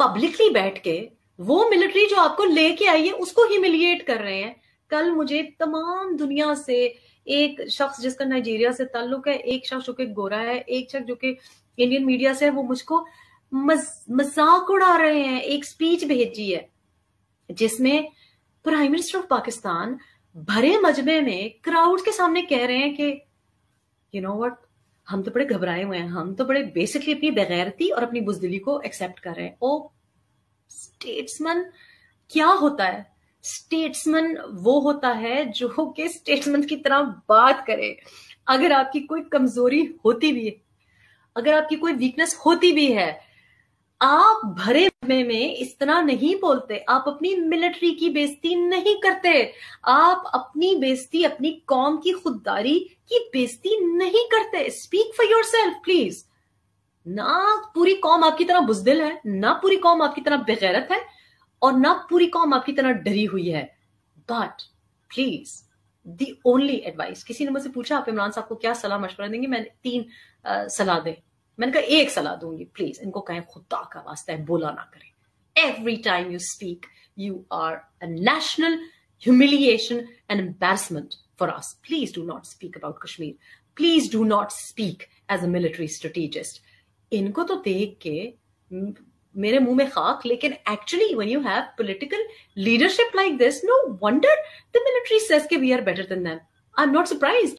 publicly बैठ के वो मिलिट्री जो आपको लेके आई है उसको ह्यूमिलिएट कर रहे हैं कल मुझे तमाम दुनिया से एक शख्स जिसका नाइजीरिया से ताल्लुक है एक शख्स जो कि गोरा है एक शख्स जो कि इंडियन मीडिया से है वो मुझको मजाक उड़ा रहे हैं एक स्पीच भेजी है जिसमें प्राइम मिनिस्टर ऑफ पाकिस्तान भरे मजबे में क्राउड के सामने कह रहे हैं कि यू नो व्हाट हम तो बड़े घबराए हुए हैं हम तो बड़े बेसिकली अपनी बेगैरती और अपनी बुजदिली को एक्सेप्ट कर रहे हैं ओ स्टेट्समैन क्या होता है स्टेट्समैन वो होता है जो कि स्टेट्समैन की तरह बात करे अगर आपकी कोई कमजोरी होती भी है अगर आपकी कोई वीकनेस होती भी है आप भरे में, में तरह नहीं बोलते आप अपनी मिलिट्री की बेजती नहीं करते आप अपनी बेजती अपनी कौम की खुददारी की बेजती नहीं करते speak for yourself please ना पूरी कौम आपकी तरह बुजदिल है ना पूरी कौम आपकी तरह बेगैरत है और ना पूरी कौम आपकी तरह डरी हुई है but please the only advice किसी ने मुझसे पूछा आप इमरान साहब को क्या सलाह मशवरा देंगे मैंने तीन सलाह दें मैंने कहा एक सलाह दूंगी प्लीज इनको कहें खुदा का वास्ता है बोला ना करें every time you speak you are a national humiliation and embarrassment for us please do not speak about Kashmir please do not speak as a military strategist इनको तो देख के मेरे मुंह में खाक लेकिन actually when you have political leadership like this no wonder the military says के we are better than them I am not surprise